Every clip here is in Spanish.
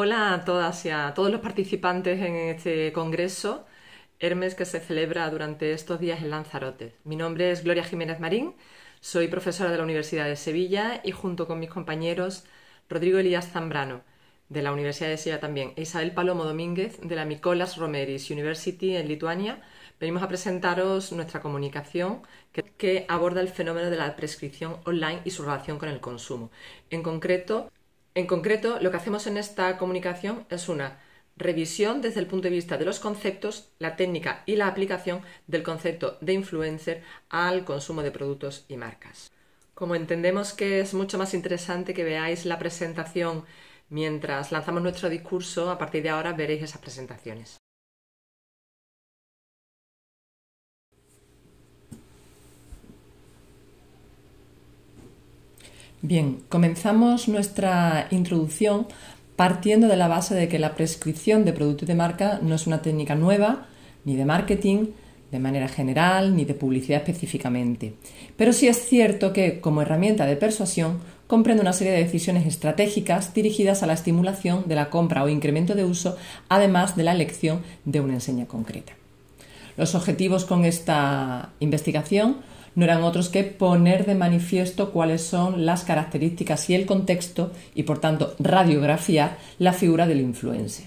Hola a todas y a todos los participantes en este congreso Hermes que se celebra durante estos días en Lanzarote. Mi nombre es Gloria Jiménez Marín, soy profesora de la Universidad de Sevilla y junto con mis compañeros Rodrigo Elías Zambrano de la Universidad de Sevilla también e Isabel Palomo Domínguez de la Mikolas Romeris University en Lituania venimos a presentaros nuestra comunicación que aborda el fenómeno de la prescripción online y su relación con el consumo. En concreto, en concreto, lo que hacemos en esta comunicación es una revisión desde el punto de vista de los conceptos, la técnica y la aplicación del concepto de influencer al consumo de productos y marcas. Como entendemos que es mucho más interesante que veáis la presentación mientras lanzamos nuestro discurso, a partir de ahora veréis esas presentaciones. Bien, comenzamos nuestra introducción partiendo de la base de que la prescripción de productos de marca no es una técnica nueva, ni de marketing, de manera general, ni de publicidad específicamente. Pero sí es cierto que, como herramienta de persuasión, comprende una serie de decisiones estratégicas dirigidas a la estimulación de la compra o incremento de uso, además de la elección de una enseña concreta. Los objetivos con esta investigación no eran otros que poner de manifiesto cuáles son las características y el contexto y por tanto radiografiar la figura del influencer.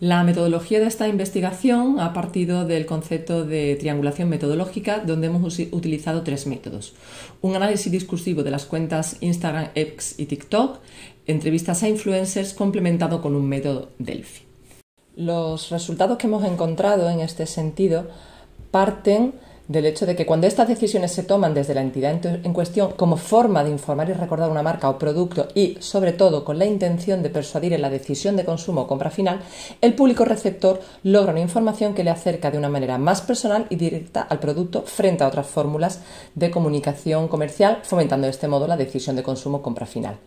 La metodología de esta investigación ha partido del concepto de triangulación metodológica, donde hemos utilizado tres métodos. Un análisis discursivo de las cuentas Instagram, X y TikTok, entrevistas a influencers complementado con un método Delphi. Los resultados que hemos encontrado en este sentido parten del hecho de que cuando estas decisiones se toman desde la entidad en cuestión como forma de informar y recordar una marca o producto y sobre todo con la intención de persuadir en la decisión de consumo o compra final, el público receptor logra una información que le acerca de una manera más personal y directa al producto frente a otras fórmulas de comunicación comercial, fomentando de este modo la decisión de consumo o compra final.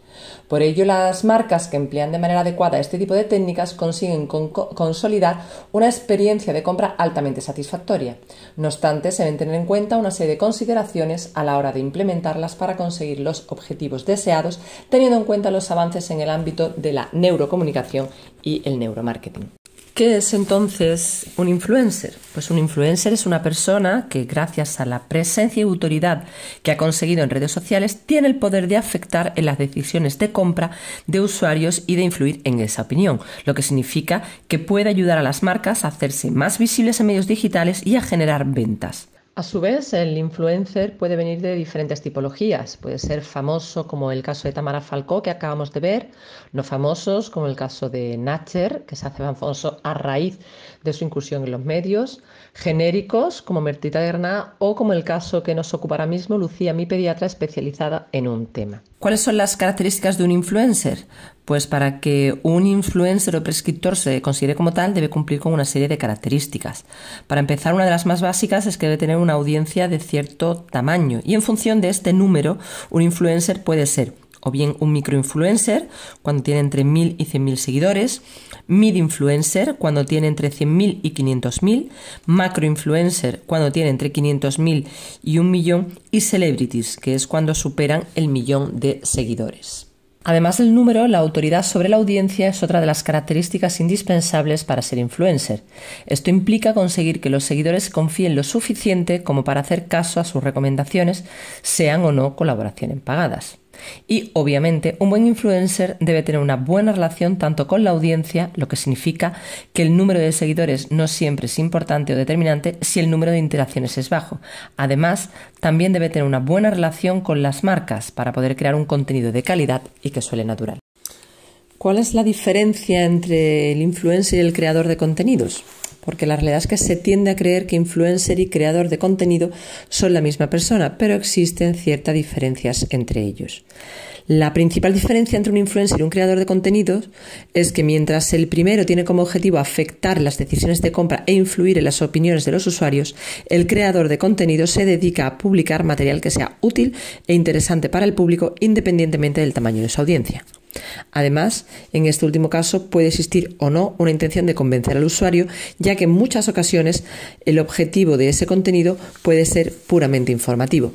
Por ello, las marcas que emplean de manera adecuada este tipo de técnicas consiguen consolidar una experiencia de compra altamente satisfactoria. No obstante, tener en cuenta una serie de consideraciones a la hora de implementarlas para conseguir los objetivos deseados, teniendo en cuenta los avances en el ámbito de la neurocomunicación y el neuromarketing. ¿Qué es entonces un influencer? Pues un influencer es una persona que gracias a la presencia y autoridad que ha conseguido en redes sociales tiene el poder de afectar en las decisiones de compra de usuarios y de influir en esa opinión, lo que significa que puede ayudar a las marcas a hacerse más visibles en medios digitales y a generar ventas. A su vez, el influencer puede venir de diferentes tipologías. Puede ser famoso, como el caso de Tamara Falcó, que acabamos de ver, no famosos, como el caso de Nacher, que se hace famoso a raíz de su incursión en los medios, genéricos, como Mertita Herná, o como el caso que nos ocupará mismo, Lucía, mi pediatra especializada en un tema. ¿Cuáles son las características de un influencer? Pues para que un influencer o prescriptor se considere como tal debe cumplir con una serie de características. Para empezar, una de las más básicas es que debe tener una audiencia de cierto tamaño y en función de este número un influencer puede ser o bien un microinfluencer cuando tiene entre 1.000 y 100.000 seguidores, mid-influencer cuando tiene entre 100.000 y 500.000, macroinfluencer cuando tiene entre 500.000 y 1 millón y celebrities, que es cuando superan el millón de seguidores. Además del número, la autoridad sobre la audiencia es otra de las características indispensables para ser influencer. Esto implica conseguir que los seguidores confíen lo suficiente como para hacer caso a sus recomendaciones, sean o no colaboraciones pagadas. Y obviamente un buen influencer debe tener una buena relación tanto con la audiencia, lo que significa que el número de seguidores no siempre es importante o determinante si el número de interacciones es bajo. Además, también debe tener una buena relación con las marcas para poder crear un contenido de calidad y que suele natural. ¿Cuál es la diferencia entre el influencer y el creador de contenidos? porque la realidad es que se tiende a creer que influencer y creador de contenido son la misma persona, pero existen ciertas diferencias entre ellos. La principal diferencia entre un influencer y un creador de contenidos es que mientras el primero tiene como objetivo afectar las decisiones de compra e influir en las opiniones de los usuarios, el creador de contenido se dedica a publicar material que sea útil e interesante para el público independientemente del tamaño de su audiencia. Además, en este último caso puede existir o no una intención de convencer al usuario, ya que en muchas ocasiones el objetivo de ese contenido puede ser puramente informativo.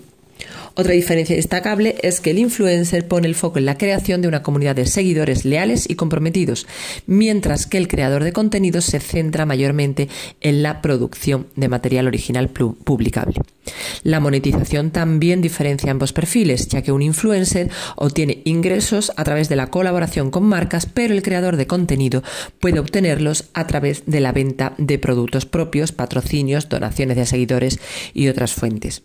Otra diferencia destacable es que el influencer pone el foco en la creación de una comunidad de seguidores leales y comprometidos, mientras que el creador de contenido se centra mayormente en la producción de material original publicable. La monetización también diferencia ambos perfiles, ya que un influencer obtiene ingresos a través de la colaboración con marcas, pero el creador de contenido puede obtenerlos a través de la venta de productos propios, patrocinios, donaciones de seguidores y otras fuentes.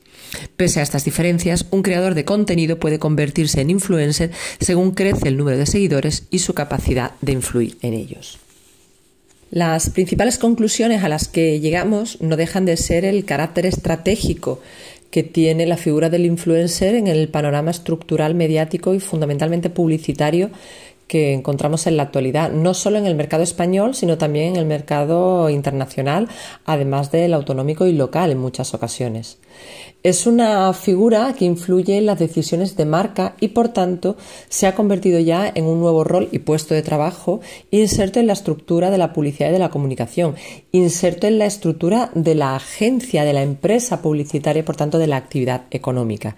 Pese a estas diferencias, un creador de contenido puede convertirse en influencer según crece el número de seguidores y su capacidad de influir en ellos. Las principales conclusiones a las que llegamos no dejan de ser el carácter estratégico que tiene la figura del influencer en el panorama estructural mediático y fundamentalmente publicitario que encontramos en la actualidad, no solo en el mercado español, sino también en el mercado internacional, además del autonómico y local en muchas ocasiones. Es una figura que influye en las decisiones de marca y por tanto se ha convertido ya en un nuevo rol y puesto de trabajo inserto en la estructura de la publicidad y de la comunicación, inserto en la estructura de la agencia, de la empresa publicitaria por tanto de la actividad económica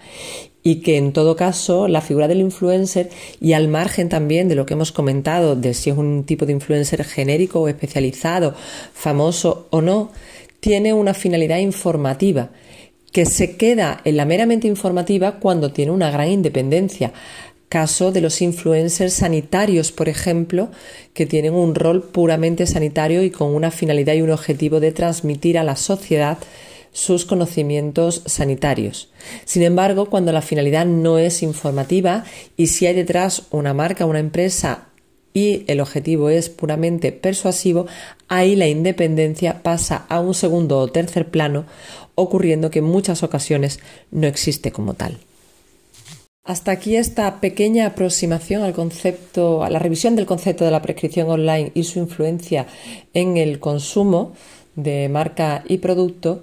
y que en todo caso la figura del influencer y al margen también de lo que hemos comentado de si es un tipo de influencer genérico o especializado, famoso o no, tiene una finalidad informativa que se queda en la meramente informativa cuando tiene una gran independencia. Caso de los influencers sanitarios, por ejemplo, que tienen un rol puramente sanitario y con una finalidad y un objetivo de transmitir a la sociedad sus conocimientos sanitarios. Sin embargo, cuando la finalidad no es informativa y si hay detrás una marca, una empresa y el objetivo es puramente persuasivo, ahí la independencia pasa a un segundo o tercer plano, ocurriendo que en muchas ocasiones no existe como tal. Hasta aquí esta pequeña aproximación al concepto, a la revisión del concepto de la prescripción online y su influencia en el consumo de marca y producto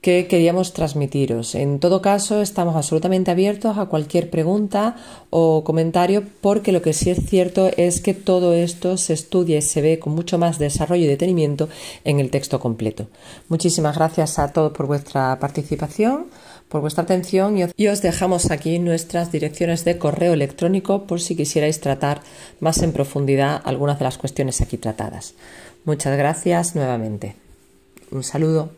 que queríamos transmitiros. En todo caso, estamos absolutamente abiertos a cualquier pregunta o comentario porque lo que sí es cierto es que todo esto se estudia y se ve con mucho más desarrollo y detenimiento en el texto completo. Muchísimas gracias a todos por vuestra participación, por vuestra atención y os dejamos aquí nuestras direcciones de correo electrónico por si quisierais tratar más en profundidad algunas de las cuestiones aquí tratadas. Muchas gracias nuevamente. Un saludo.